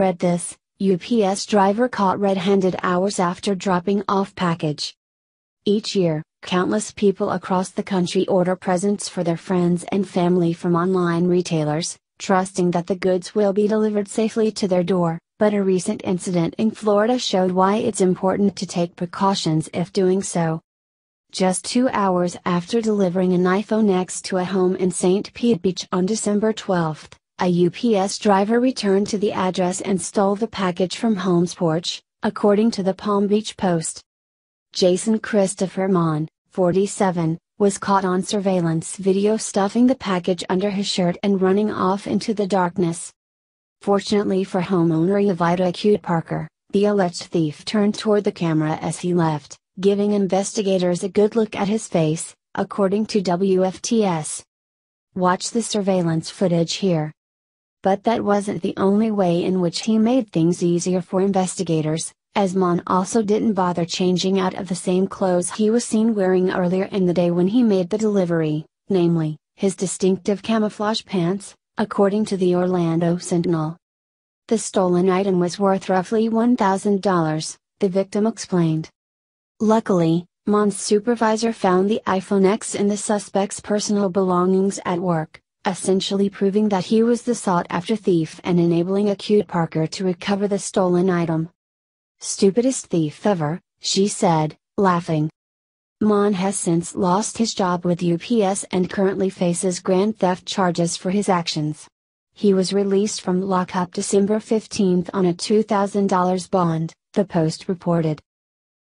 spread this, UPS driver caught red-handed hours after dropping off package. Each year, countless people across the country order presents for their friends and family from online retailers, trusting that the goods will be delivered safely to their door, but a recent incident in Florida showed why it's important to take precautions if doing so. Just two hours after delivering an iPhone X to a home in St. Pete Beach on December 12, a UPS driver returned to the address and stole the package from Holmes' porch, according to the Palm Beach Post. Jason Christopher Mon, 47, was caught on surveillance video stuffing the package under his shirt and running off into the darkness. Fortunately for homeowner Evita Cute Parker, the alleged thief turned toward the camera as he left, giving investigators a good look at his face, according to WFTS. Watch the surveillance footage here but that wasn't the only way in which he made things easier for investigators, as Mon also didn't bother changing out of the same clothes he was seen wearing earlier in the day when he made the delivery, namely, his distinctive camouflage pants, according to the Orlando Sentinel. The stolen item was worth roughly $1,000, the victim explained. Luckily, Mon's supervisor found the iPhone X in the suspect's personal belongings at work, essentially proving that he was the sought after thief and enabling acute Parker to recover the stolen item. Stupidest thief ever, she said, laughing. Mon has since lost his job with UPS and currently faces grand theft charges for his actions. He was released from lockup December 15 on a $2,000 bond, the Post reported.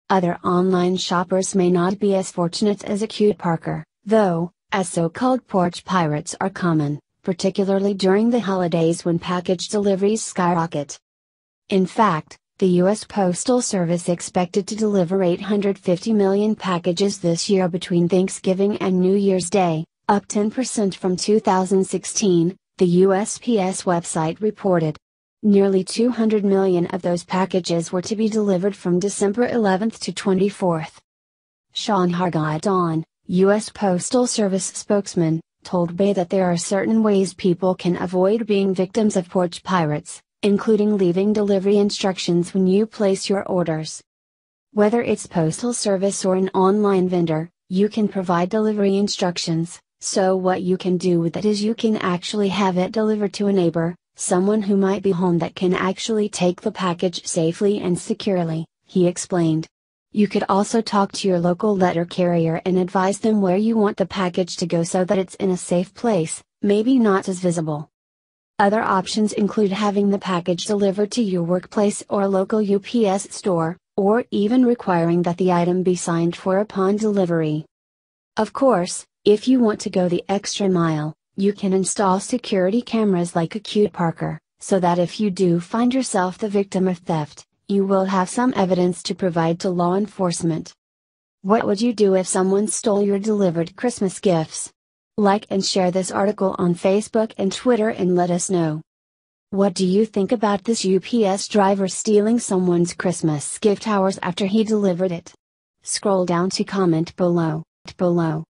Other online shoppers may not be as fortunate as Acute Parker, though, as so-called porch pirates are common, particularly during the holidays when package deliveries skyrocket. In fact, the U.S. Postal Service expected to deliver 850 million packages this year between Thanksgiving and New Year's Day, up 10% from 2016, the USPS website reported. Nearly 200 million of those packages were to be delivered from December 11 to 24. Sean Hargadon, U.S. Postal Service spokesman, told Bay that there are certain ways people can avoid being victims of porch pirates, including leaving delivery instructions when you place your orders. Whether it's Postal Service or an online vendor, you can provide delivery instructions, so what you can do with it is you can actually have it delivered to a neighbor, someone who might be home that can actually take the package safely and securely, he explained. You could also talk to your local letter carrier and advise them where you want the package to go so that it's in a safe place, maybe not as visible. Other options include having the package delivered to your workplace or local UPS store, or even requiring that the item be signed for upon delivery. Of course, if you want to go the extra mile, you can install security cameras like a cute Parker, so that if you do find yourself the victim of theft, you will have some evidence to provide to law enforcement. What would you do if someone stole your delivered Christmas gifts? Like and share this article on Facebook and Twitter and let us know. What do you think about this UPS driver stealing someone's Christmas gift hours after he delivered it? Scroll down to comment below, below.